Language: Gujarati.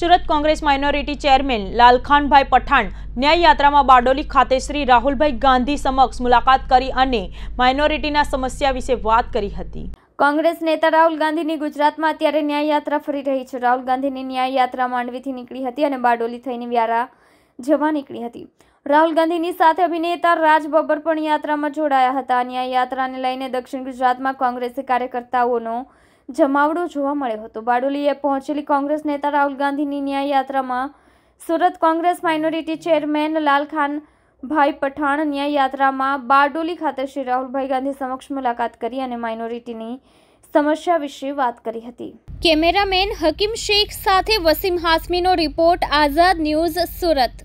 સુરત કોંગ્રેસ માઇનોરિટી ચેરમેન લાલખાનભાઈ પઠાણ ન્યાયયાત્રામાં બારડોલી ખાતે શ્રી રાહુલભાઈ ગાંધી સમક્ષ મુલાકાત કરી અને માઇનોરિટીના સમસ્યા વિશે વાત કરી હતી કોંગ્રેસ નેતા રાહુલ ગાંધીની ગુજરાતમાં અત્યારે ન્યાયયાત્રા ફરી રહી છે રાહુલ ગાંધીની ન્યાયયાત્રા માંડવીથી નીકળી હતી અને બારડોલી થઈને વ્યારા જવા નીકળી હતી રાહુલ ગાંધીની સાથે અભિનેતા રાજ બબ્બર પણ યાત્રામાં જોડાયા હતા અને આ યાત્રાને લઈને દક્ષિણ ગુજરાતમાં કોંગ્રેસી કાર્યકર્તાઓનો જમાવડો જોવા મળ્યો હતો બારડોલીએ પહોંચેલી કોંગ્રેસ નેતા રાહુલ ગાંધીની ન્યાય યાત્રામાં સુરત કોંગ્રેસ માઇનોરિટી ચેરમેન લાલખાન ભાઈ પઠાણ ન્યાય યાત્રામાં બારડોલી ખાતે શ્રી રાહુલભાઈ ગાંધી સમક્ષ મુલાકાત કરી અને માઇનોરિટીની સમસ્યા વિશે વાત કરી હતી કેમેરામેન હકીમ શેખ સાથે વસીમ હાસમીનો રિપોર્ટ આઝાદ ન્યૂઝ સુરત